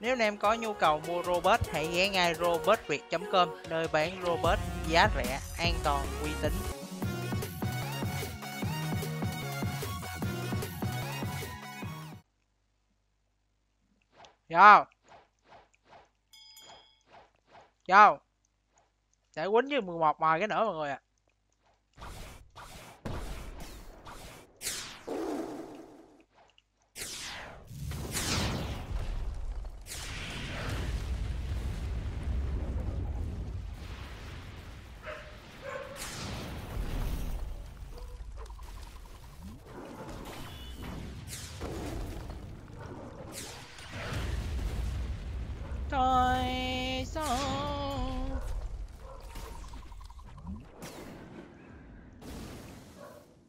Nếu anh em có nhu cầu mua robot, hãy ghé ngay robotviet.com nơi bán robot giá rẻ, an toàn, uy tín. chào chào Để quấn với 11 mời cái nữa mọi người ạ. À.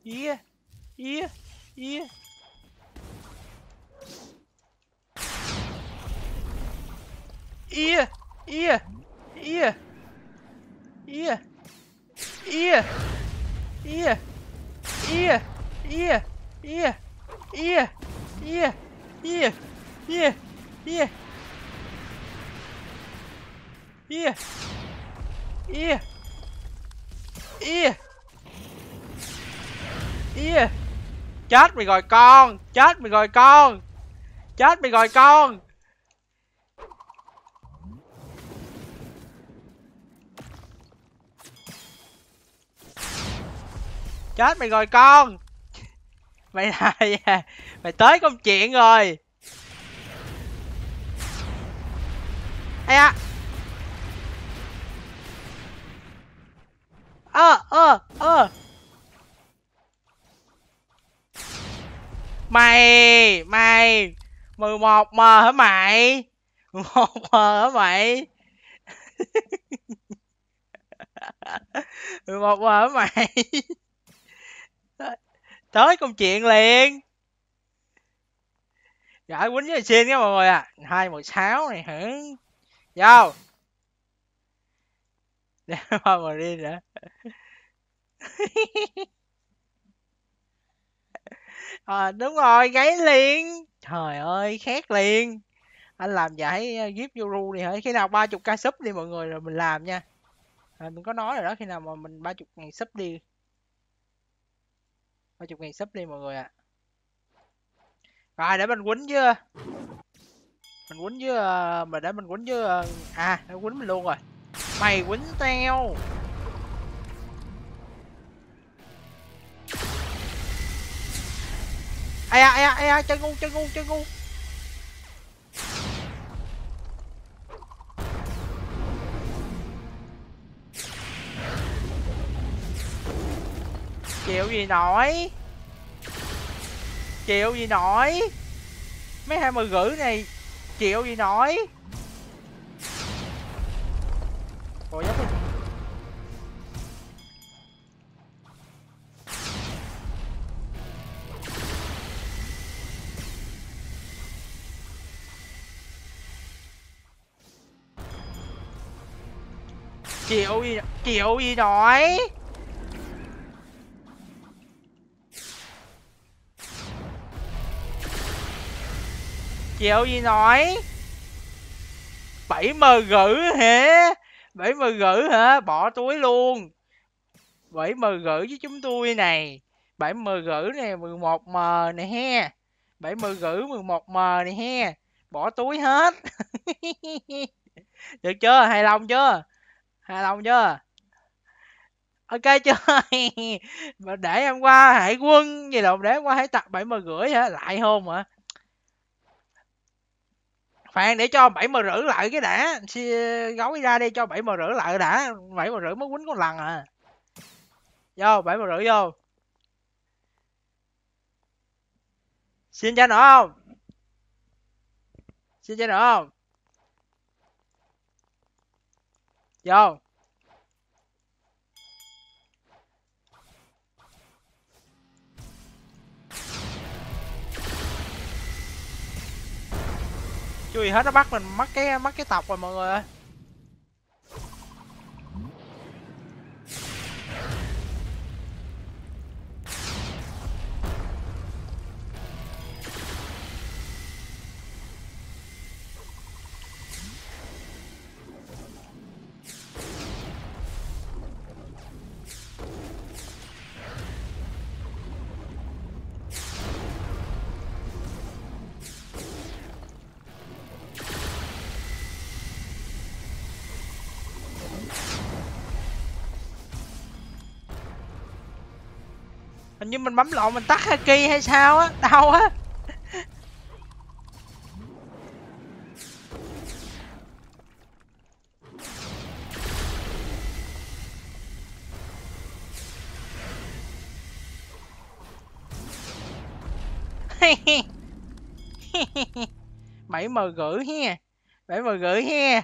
Ia, ia. mày rồi con chết mày rồi con chết mày rồi con chết mày rồi con mày này à? mày tới công chuyện rồi ê à ơ ơ ơ mày mày 11 m hả mày 11 m hả mày 11 m hả mày tới công chuyện liền giải quýnh với xin các mọi người à hai một sáu này hử vô để mọi người đi nữa Ờ, đúng rồi, gáy liền. Trời ơi, khét liền. Anh làm giải Jeep Euro này hả? Khi nào 30k sub đi mọi người rồi mình làm nha. À, mình có nói rồi đó, khi nào mà mình 30 ngày sub đi. 30 ngày sub đi mọi người ạ. À. Rồi để mình quýnh chưa mình quýnh chưa ờ, mà để mình quýnh chưa ờ, à, nó quýnh mình luôn rồi. Mày quýnh tao. ai ai ai ai chơi ngu chơi ngu chơi ngu chịu gì nổi chịu gì nổi mấy hai mươi gửi này chịu gì nổi kiểu gì nói kiểu gì nói bảy mờ gữ hả bảy mờ gữ hả bỏ túi luôn bảy mờ gữ với chúng tôi này bảy mờ gữ này 11 m này he bảy mờ gữ 11 m này he bỏ túi hết được chưa hài lòng chưa hài lòng chưa ok chưa mà để em qua hải quân gì đâu để em qua hải tặc bảy mươi rưỡi hả lại hôn hả phan để cho bảy mươi rưỡi lại cái đã gói ra đi cho bảy mươi rưỡi lại đã bảy mươi rưỡi mới quýnh có lần à vô bảy mươi rưỡi vô xin cho nữa không xin cho nữa không vô chui hết nó bắt mình mất cái mất cái tộc rồi mọi người ơi hình như mình bấm lộn mình tắt haki hay sao á đau á bảy mờ gửi he bảy mờ gửi he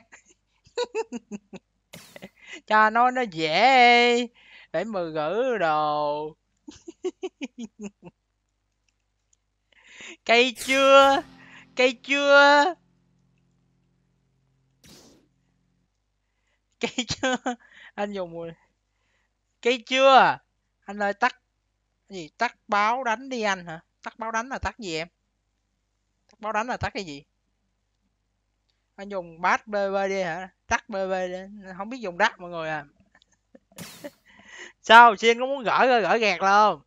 cho nó nó dễ bảy mờ gửi đồ Cây chưa? Cây chưa? Cây chưa? Anh dùng mùi Cây chưa? Anh ơi tắt gì? Tắt báo đánh đi anh hả? Tắt báo đánh là tắt gì em? Tắt báo đánh là tắt cái gì? Anh dùng bát BB đi hả? Tắt BB đi. Không biết dùng đắt mọi người à. sao xin có muốn gỡ gỡ gạt luôn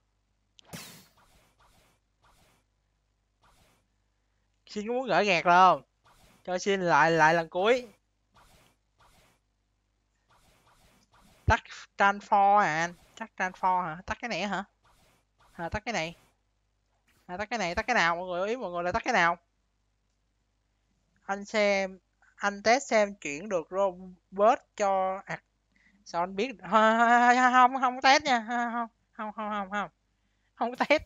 xin có muốn gỡ gạt luôn cho xin lại lại lần cuối tắt transfer à anh tắt transfer hả tắt cái này hả à, tắt cái này à, tắt cái này tắt cái nào mọi người ý mọi người là tắt cái nào anh xem anh test xem chuyển được robot cho sao anh biết không không có test nha không không không không không không test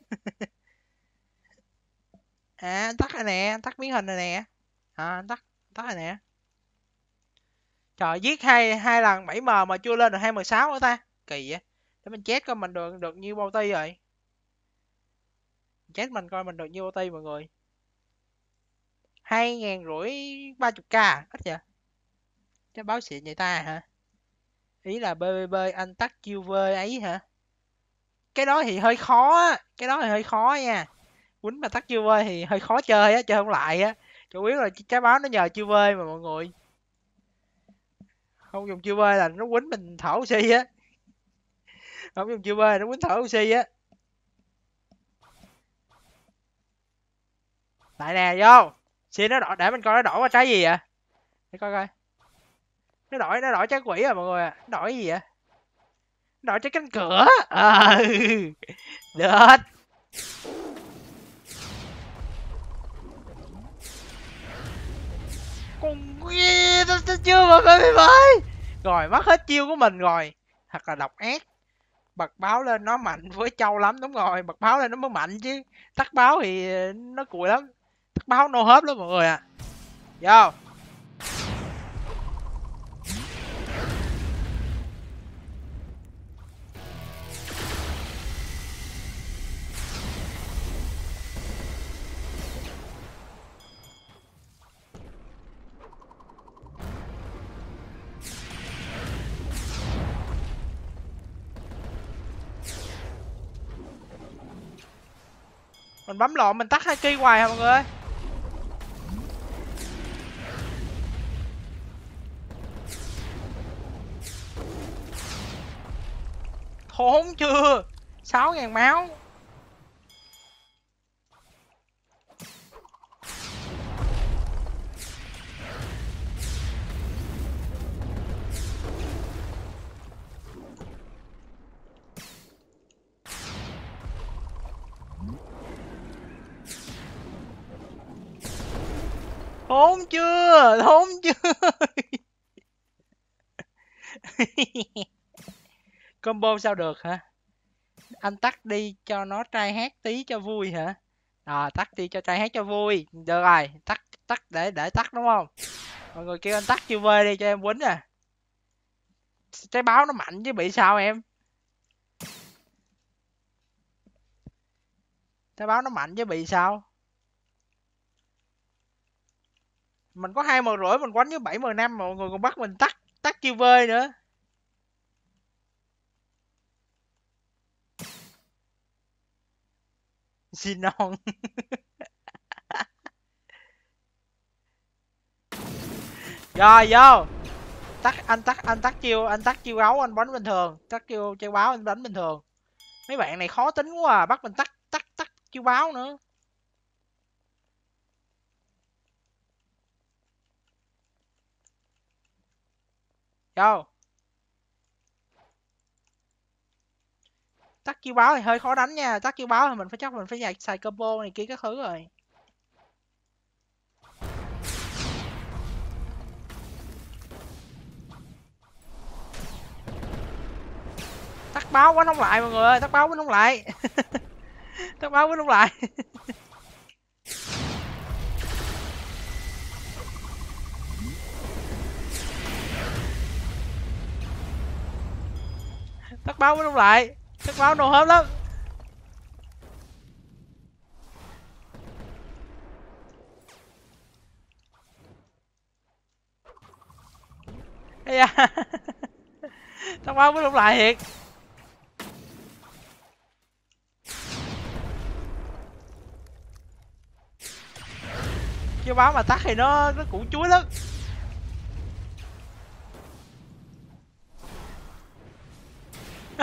à anh tắt rồi nè anh tắt biến hình rồi nè à, anh tắt anh tắt rồi nè trời giết hai hai lần 7 m mà chưa lên được hai mười sáu nữa ta kỳ vậy để mình chết coi mình được được nhiêu bao ti rồi chết mình coi mình được nhiêu bao ti mọi người hai ngàn rưỡi ba chục k à? ít vậy cái báo xịn vậy ta hả ý là pvp anh tắt qv ấy hả cái đó thì hơi khó á cái đó thì hơi khó nha quýnh mà tắt qv thì hơi khó chơi á chơi không lại á chủ yếu là trái báo nó nhờ qv mà mọi người không dùng qv là nó quýnh mình thở oxy á không dùng qv là nó quýnh thở oxy á lại nè vô xin nó đổ để mình coi nó đổ qua trái gì vậy để coi coi nó đổi nó đổi trái quỷ à mọi người à đổi gì vậy đổi trái cánh cửa à, được con chưa mà baby mới rồi mất hết chiêu của mình rồi thật là độc ác bật báo lên nó mạnh với châu lắm đúng rồi bật báo lên nó mới mạnh chứ tắt báo thì nó cùi lắm tắt báo nô no hết lắm mọi người à vô bấm lộn mình tắt hai kỳ hoài hả mọi người thốn chưa sáu ngàn máu hốn chưa hốn chưa combo sao được hả anh tắt đi cho nó trai hát tí cho vui hả à, tắt đi cho trai hát cho vui được rồi tắt tắt để để tắt đúng không mọi người kêu anh tắt chưa về đi cho em quýnh à trái báo nó mạnh chứ bị sao em trái báo nó mạnh chứ bị sao mình có hai m rưỡi mình quánh với bảy m năm mọi người còn bắt mình tắt tắt kêu vơi nữa xin non rồi vô tắt anh tắt anh tắt chiêu anh tắt chiêu gấu anh bắn bình thường tắt chiêu chơi báo anh bắn bình thường mấy bạn này khó tính quá à bắt mình tắt tắt tắt chiêu báo nữa vô tắt kêu báo thì hơi khó đánh nha tắt kêu báo thì mình phải chắc mình phải dạy xài combo này kia các thứ rồi tắt báo quá không lại mọi người ơi tắt báo quá không lại tắt báo quá không lại báo mới đúng lại Chất báo nổ hết lắm Ây da Chất báo mới đúng lại thiệt Chứ báo mà tắt thì nó nó cũng chuối lắm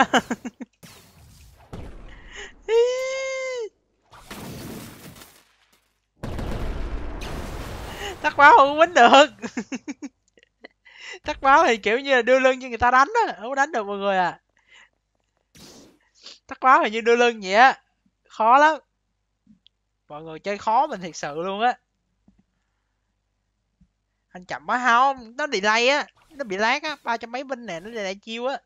tắc báo không đánh được tắc báo thì kiểu như là đưa lưng cho người ta đánh á không đánh được mọi người à tắc báo thì như đưa lưng vậy á khó lắm mọi người chơi khó mình thiệt sự luôn á anh chậm quá không nó delay á nó bị lát á ba trăm mấy binh nè nó delay chiêu á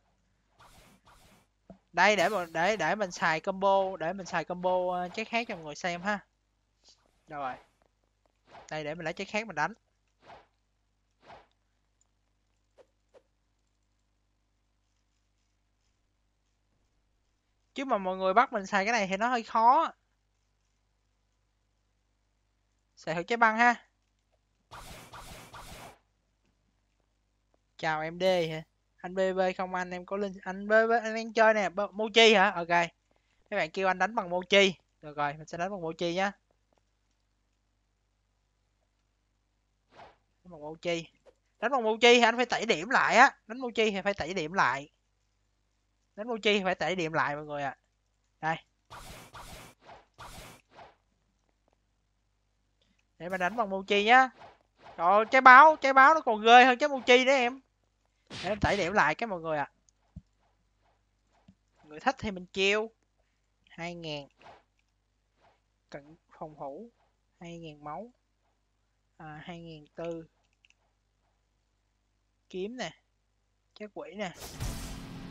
đây để mình để để mình xài combo để mình xài combo ờ, trái khác cho mọi người xem ha rồi đây để mình lấy trái khác mình đánh chứ mà mọi người bắt mình xài cái này thì nó hơi khó xài thử trái băng ha chào em d hả anh bb không anh em có linh anh bb anh đang chơi nè mochi hả ok các bạn kêu anh đánh bằng mochi được rồi mình sẽ đánh bằng mochi nhá đánh bằng mochi đánh bằng mochi thì anh phải tẩy điểm lại á đánh mochi thì phải tẩy điểm lại đánh mochi thì phải tẩy điểm lại mọi người ạ à. đây để mà đánh bằng mochi nhá trời ơi, trái báo trái báo nó còn ghê hơn trái mochi đấy em để em tẩy điểm lại cái mọi người ạ à. người thích thì mình chiêu hai ngàn cận phòng thủ, hai ngàn máu à, 2004 kiếm nè chất quỷ nè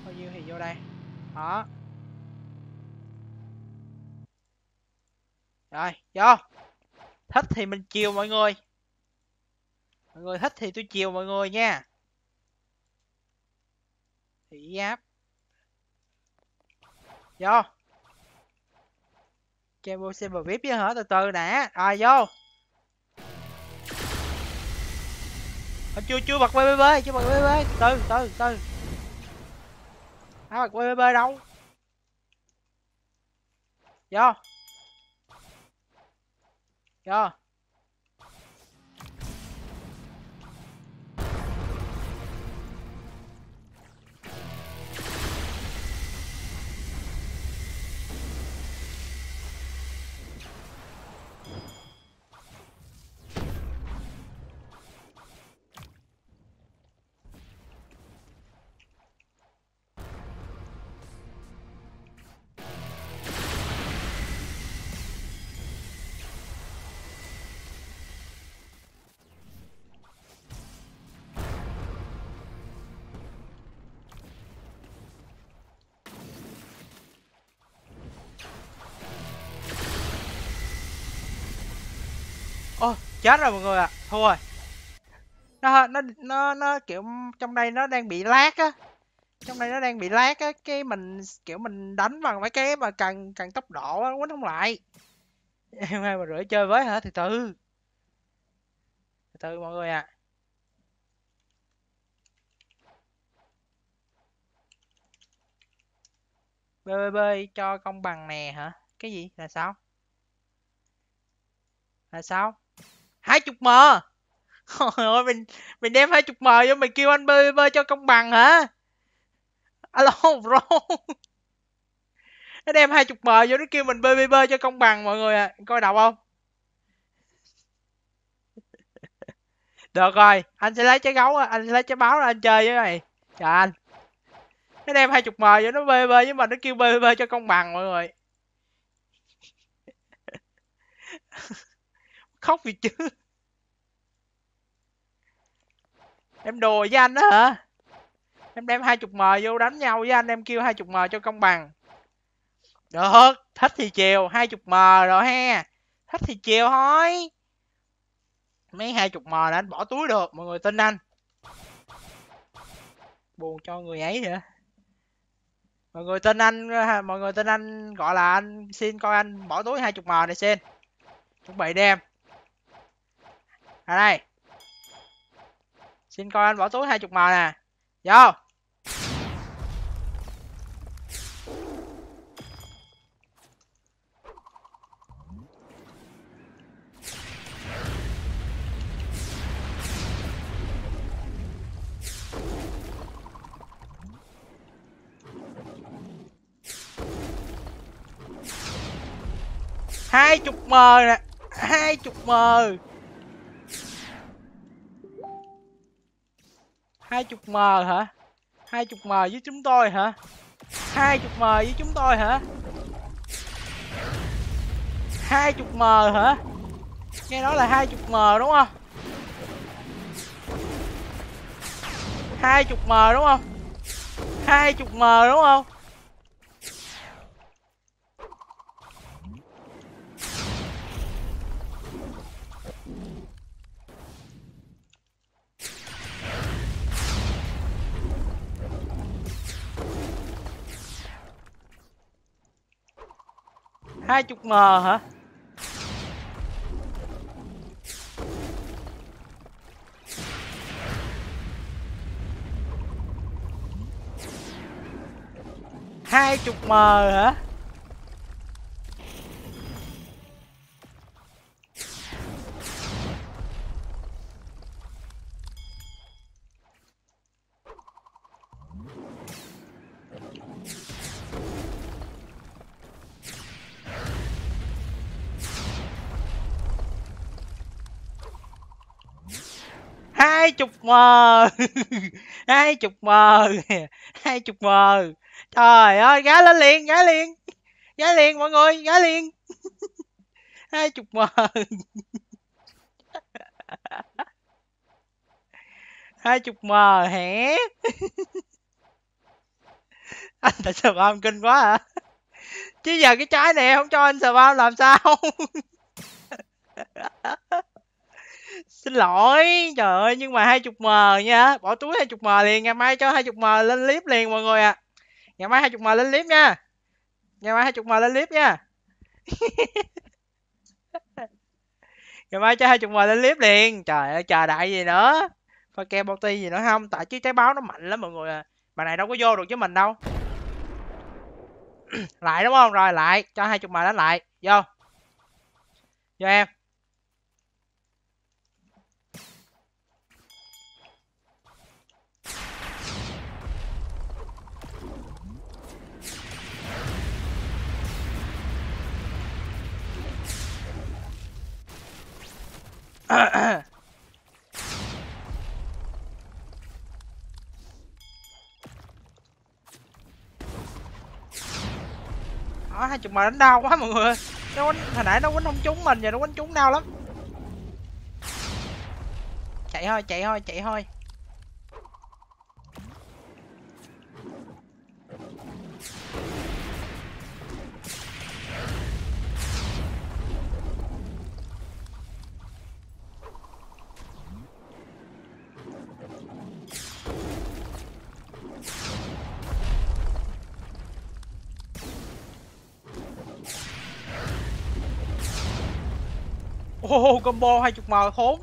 bao nhiêu thì vô đây đó rồi vô thích thì mình chiều mọi người mọi người thích thì tôi chiều mọi người nha thị giáp vô chơi vô server vip chứ hả từ từ đã à vô Mà chưa chưa bật BBB, chưa bật BBB, từ từ từ. Ai bật BBB đâu? Vô. Vô. chết rồi mọi người ạ à. thôi rồi nó nó nó nó kiểu trong đây nó đang bị lát á trong đây nó đang bị lát á cái mình kiểu mình đánh bằng mấy cái mà cần cần tốc độ á quánh không lại em hai mà rửa chơi với hả từ từ từ từ mọi người ạ à. BBB cho công bằng nè hả cái gì là sao là sao hai chục mờ ôi mình mình đem hai chục mờ vô mình kêu anh bơi bơi cho công bằng hả alo bro nó đem hai chục mờ vô nó kêu mình bơi bơi bơi cho công bằng mọi người à coi đọc không được rồi anh sẽ lấy trái gấu anh sẽ lấy trái báo ra anh chơi với mày trời anh nó đem hai chục mờ vô nó bê bê với mình nó kêu bê bê cho công bằng mọi người khóc gì chứ em đùa với anh đó hả em đem hai chục m vô đánh nhau với anh em kêu hai chục m cho công bằng được thích thì chiều hai chục m rồi ha thích thì chiều thôi mấy hai chục m là anh bỏ túi được mọi người tin anh buồn cho người ấy nữa mọi người tin anh mọi người tin anh gọi là anh xin coi anh bỏ túi hai chục m này xin chuẩn bị đem ra đây xin coi anh bỏ túi hai chục mờ nè vô hai chục mờ nè hai chục mờ hai chục m hả? hai chục m với chúng tôi hả? hai chục m với chúng tôi hả? hai chục m hả? Nghe nói là hai chục m đúng không? hai chục m đúng không? hai chục m đúng không? hai chục mờ hả? hai chục mờ hả mờ hai chục mờ hai chục mờ trời ơi gá lên liền gá liền gá liền mọi người gá liền hai chục mờ hai chục mờ hẻ anh đã sợ bao kinh quá à chứ giờ cái trái này không cho anh sợ bao làm sao xin lỗi trời ơi nhưng mà hai chục m nha bỏ túi hai chục m liền ngày mai cho hai chục m lên clip liền mọi người ạ à. ngày mai hai chục m lên clip nha ngày mai hai chục m lên clip nha ngày mai cho hai chục m lên clip liền trời ơi chờ đại gì nữa pha ke bao gì nữa không tại chứ trái báo nó mạnh lắm mọi người à mà này đâu có vô được chứ mình đâu lại đúng không rồi lại cho hai chục m đánh lại vô vô em đó ờ, hai chục mà đánh đau quá mọi người nó đánh, hồi nãy nó quánh không trúng mình giờ nó quánh trúng đau lắm chạy thôi chạy thôi chạy thôi oh, combo 20 m khốn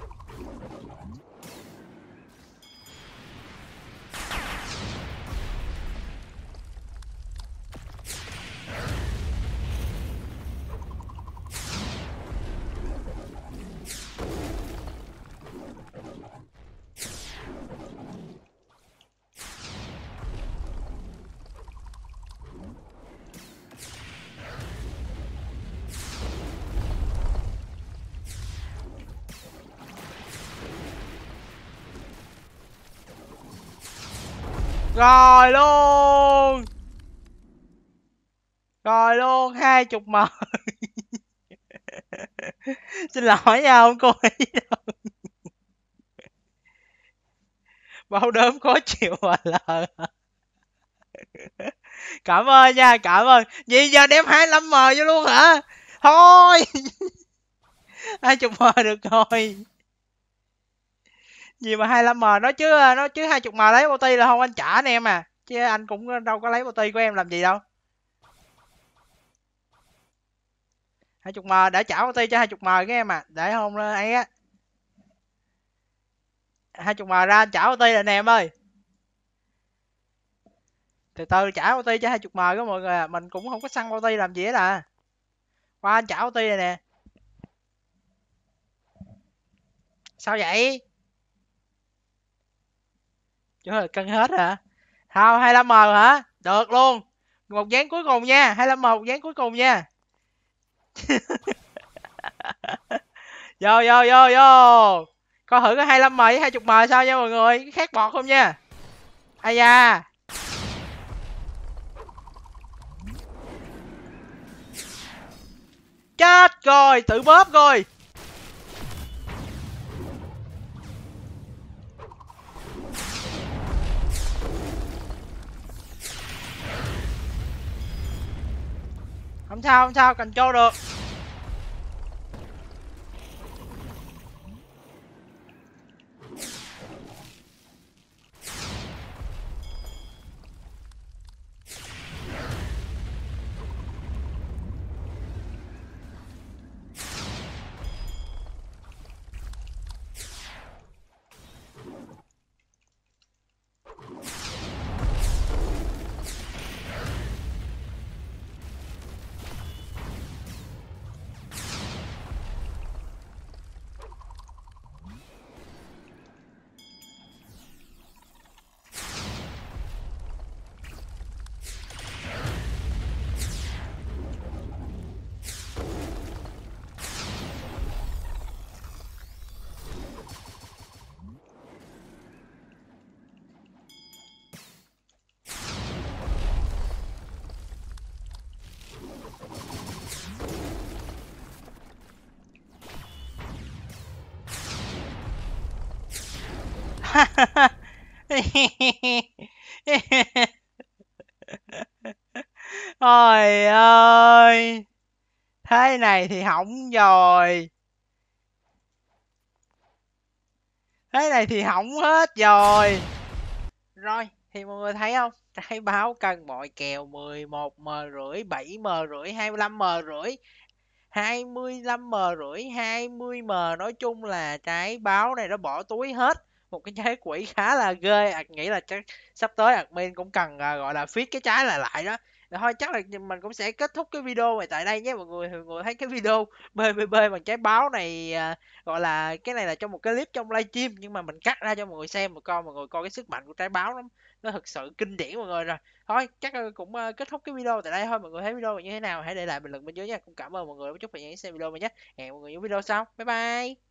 Rồi luôn Rồi luôn hai chục mờ Xin lỗi nha không cô ý đâu Bao đớm khó chịu mà lờ Cảm ơn nha cảm ơn Vậy giờ đem hai 25 mờ vô luôn hả Thôi hai chục mờ được rồi gì mà 25m nó chứ ờ, nó chứ 20m lấy bounty là không anh trả anh em à chứ anh cũng ờ, đâu có lấy bounty của em làm gì đâu 20m đã trả bounty cho 20m các em à để không ấy á 20m ra anh trả bounty là nè em ơi từ từ trả OT cho 20m các mọi người à. mình cũng không có săn OT làm gì hết à qua anh trả OT này nè sao vậy chỗ ơi, cân hết hả? Không, 25M hả? Được luôn. Một dáng cuối cùng nha, 25M một dáng cuối cùng nha. vô vô vô vô. Coi thử có 25M với 20M sao nha mọi người, khác bọt không nha. Ai da. Chết rồi, tự bóp rồi. không sao không sao cần cho được Trời ơi Thế này thì hỏng rồi Thế này thì hỏng hết rồi Rồi thì mọi người thấy không Trái báo cần bội kèo 11m rưỡi 7m rưỡi 25m rưỡi 25m rưỡi 20m nói chung là trái báo này nó bỏ túi hết một cái trái quỷ khá là ghê ạc à, nghĩ là chắc sắp tới admin cũng cần à, gọi là feed cái trái là lại đó Để thôi chắc là mình cũng sẽ kết thúc cái video này tại đây nhé mọi người mọi người thấy cái video bbb bằng trái báo này à, gọi là cái này là trong một cái clip trong livestream nhưng mà mình cắt ra cho mọi người xem một con, mọi người coi cái sức mạnh của trái báo lắm nó thực sự kinh điển mọi người rồi thôi chắc cũng kết thúc cái video tại đây thôi mọi người thấy video như thế nào hãy để lại bình luận bên dưới nha cũng cảm ơn mọi người đã chúc thời gian xem video mình nhé hẹn mọi người những video sau bye bye